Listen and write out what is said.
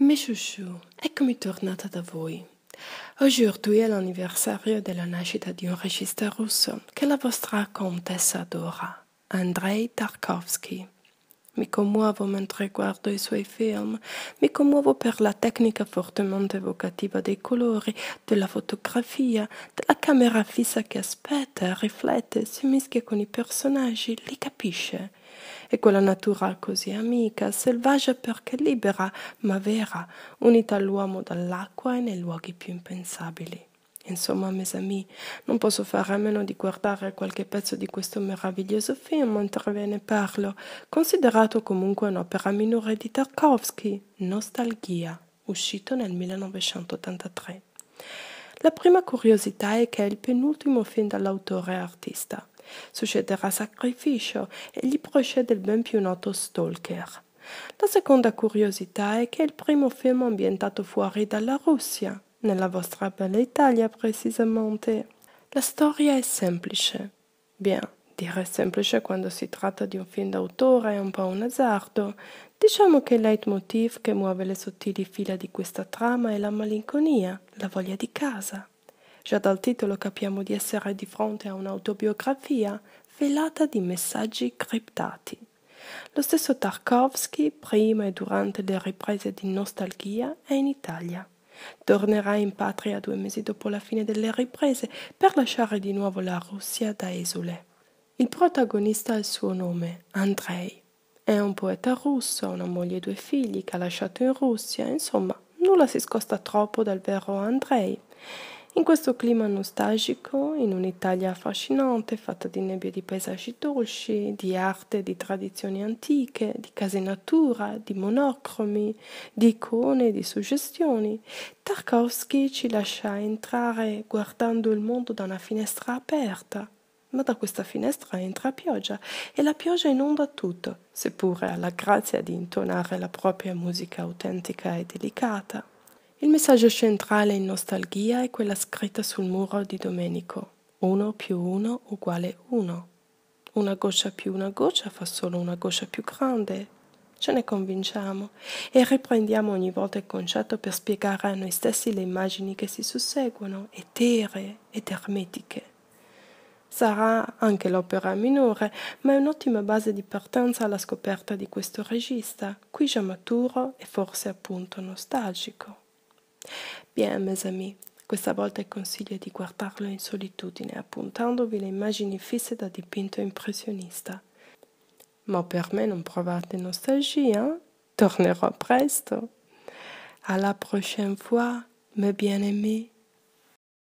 Mes chouchous, eccomi tornata da voi. Aujourd'hui est l'anniversaire della nascita di un regista russo che la vostra contessa adora, Andrei Tarkovsky. mi commuovo mentre guardo i suoi film, mi commuovo per la tecnica fortemente evocativa dei colori, della fotografia, della camera fissa che aspetta, riflette, si mischia con i personaggi, li capisce. E quella natura così amica, selvaggia perché libera, ma vera, unita all'uomo dall'acqua e nei luoghi più impensabili. Insomma, mes amis, non posso fare a meno di guardare qualche pezzo di questo meraviglioso film mentre ve ne parlo, considerato comunque un'opera minore di Tarkovsky, Nostalgia, uscito nel 1983. La prima curiosità è che è il penultimo film dall'autore artista. Succederà sacrificio e gli procede il ben più noto Stalker. La seconda curiosità è che è il primo film ambientato fuori dalla Russia, nella vostra bella Italia precisamente. La storia è semplice. Bien, dire semplice quando si tratta di un film d'autore è un po' un azzardo. Diciamo che il leitmotiv che muove le sottili fila di questa trama è la malinconia, la voglia di casa. Già dal titolo capiamo di essere di fronte a un'autobiografia velata di messaggi criptati. Lo stesso Tarkovsky, prima e durante le riprese di Nostalgia, è in Italia. Tornerà in patria due mesi dopo la fine delle riprese per lasciare di nuovo la Russia da esule. Il protagonista ha il suo nome, Andrei. È un poeta russo, ha una moglie e due figli che ha lasciato in Russia, insomma, nulla si scosta troppo dal vero Andrei. In questo clima nostalgico, in un'Italia affascinante, fatta di nebbie di paesaggi dolci, di arte, di tradizioni antiche, di case natura, di monocromi, di icone, e di suggestioni, Tarkovsky ci lascia entrare guardando il mondo da una finestra aperta. Ma da questa finestra entra pioggia e la pioggia inonda tutto, seppure ha la grazia di intonare la propria musica autentica e delicata. Il messaggio centrale in nostalgia è quella scritta sul muro di Domenico. 1 più 1 uguale 1. Una goccia più una goccia fa solo una goccia più grande. Ce ne convinciamo e riprendiamo ogni volta il concetto per spiegare a noi stessi le immagini che si susseguono, etere ed ermetiche. Sarà anche l'opera minore, ma è un'ottima base di partenza alla scoperta di questo regista, qui già maturo e forse appunto nostalgico. Bien, mes amis, questa volta consiglio di guardarlo in solitudine, appuntandovi le immagini fisse da dipinto impressionista. Ma per me non provate nostalgia, eh? tornerò presto. À la prochaine fois, mes bien-aimés.